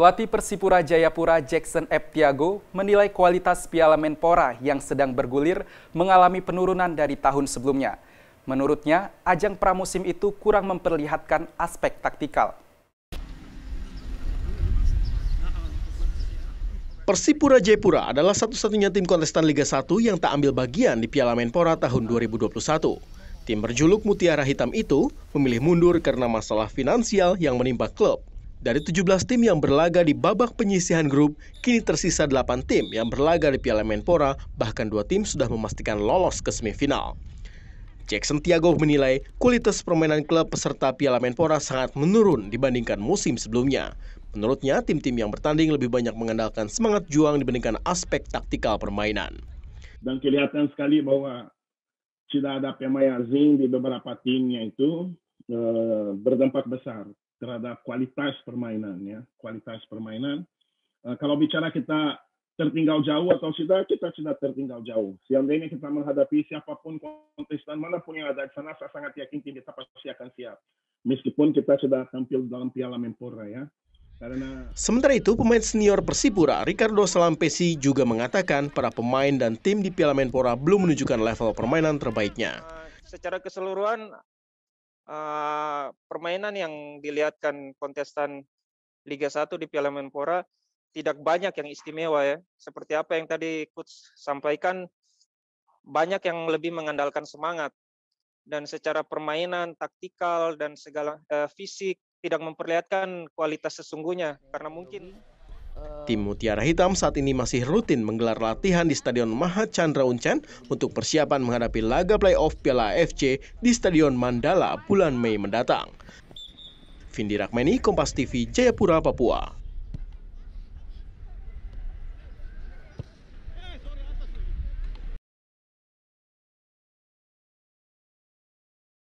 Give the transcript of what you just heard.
Pelatih Persipura Jayapura Jackson F. Tiago menilai kualitas Piala Menpora yang sedang bergulir mengalami penurunan dari tahun sebelumnya. Menurutnya, ajang pramusim itu kurang memperlihatkan aspek taktikal. Persipura Jayapura adalah satu-satunya tim kontestan Liga 1 yang tak ambil bagian di Piala Menpora tahun 2021. Tim berjuluk Mutiara Hitam itu memilih mundur karena masalah finansial yang menimpa klub. Dari 17 tim yang berlaga di babak penyisihan grup, kini tersisa 8 tim yang berlaga di Piala Menpora, bahkan dua tim sudah memastikan lolos ke semifinal. Jackson Tiago menilai kualitas permainan klub peserta Piala Menpora sangat menurun dibandingkan musim sebelumnya. Menurutnya, tim-tim yang bertanding lebih banyak mengandalkan semangat juang dibandingkan aspek taktikal permainan. Dan kelihatan sekali bahwa tidak ada pemain asing di beberapa timnya itu Eh, berdampak besar terhadap kualitas permainan ya kualitas permainan eh, kalau bicara kita tertinggal jauh atau sudah kita sudah tertinggal jauh seandainya kita menghadapi siapapun kontestan manapun yang ada di sana saya sangat yakin tim kita pasti akan siap meskipun kita sudah tampil dalam Piala Menpora ya karena... Sementara itu, pemain senior Persipura, Ricardo Salampesi juga mengatakan para pemain dan tim di Piala Menpora belum menunjukkan level permainan terbaiknya. Secara keseluruhan, uh, permainan yang dilihatkan kontestan Liga 1 di Piala Menpora tidak banyak yang istimewa ya. Seperti apa yang tadi coach sampaikan banyak yang lebih mengandalkan semangat dan secara permainan, taktikal dan segala uh, fisik tidak memperlihatkan kualitas sesungguhnya karena mungkin Eh, Tim Mutiara Hitam saat ini masih rutin menggelar latihan di Stadion Mahat Chandra Uncen untuk persiapan menghadapi laga playoff Piala AFC di Stadion Mandala bulan Mei mendatang. Vindi Rakmeni, Kompas TV, Jayapura, Papua.